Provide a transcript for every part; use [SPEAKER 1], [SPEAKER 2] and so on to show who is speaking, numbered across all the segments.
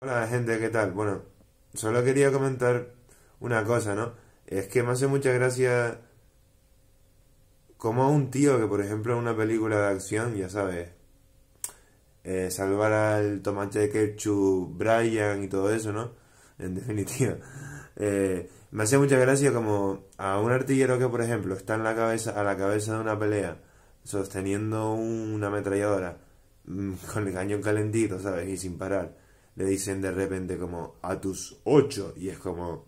[SPEAKER 1] Hola gente, ¿qué tal? Bueno, solo quería comentar una cosa, ¿no? Es que me hace mucha gracia como a un tío que, por ejemplo, en una película de acción, ya sabes, eh, salvar al tomate de ketchup, Brian y todo eso, ¿no? En definitiva. Eh, me hace mucha gracia como a un artillero que, por ejemplo, está en la cabeza, a la cabeza de una pelea, sosteniendo una ametralladora, mm, con el cañón calentito, ¿sabes? Y sin parar le dicen de repente como a tus ocho y es como...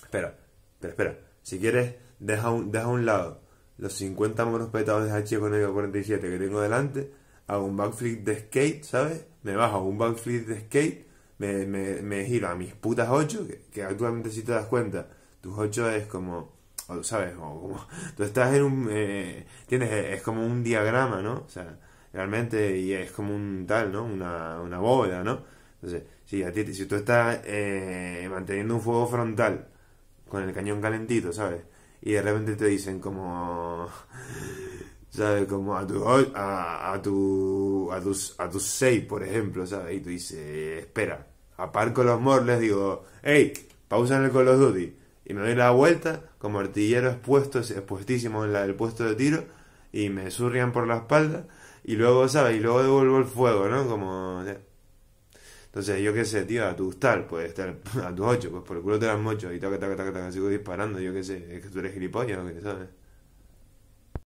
[SPEAKER 1] Espera, espera, espera. Si quieres, deja, deja a un lado los 50 monos petados de H con el 47 que tengo delante, hago un backflip de skate, ¿sabes? Me bajo un backflip de skate, me, me, giro a mis putas 8, que, actualmente si te das cuenta, tus ocho es como, ¿sabes? O como, tú estás en un... Eh, tienes, es como un diagrama, ¿no? O sea, realmente y es como un tal, ¿no? Una, una bóveda, ¿no? Entonces, si, si tú estás eh, manteniendo un fuego frontal con el cañón calentito, ¿sabes? Y de repente te dicen como... ¿Sabes? Como a tu, a, tu, a tus, a tus seis, por ejemplo, ¿sabes? Y tú dices, espera, aparco los morles, digo, hey, pausa el Call of Duty. Y me doy la vuelta, como artillero expuesto, expuestísimo en la, el puesto de tiro, y me surrian por la espalda y luego, ¿sabes? Y luego devuelvo el fuego, ¿no? Como... Eh. Entonces, yo qué sé, tío, a tu tal, pues, estar a tus ocho, pues por el culo te das mocho y taca, taca, taca, sigo disparando, yo qué sé, es que tú eres gilipollas, ¿no? ¿sabes?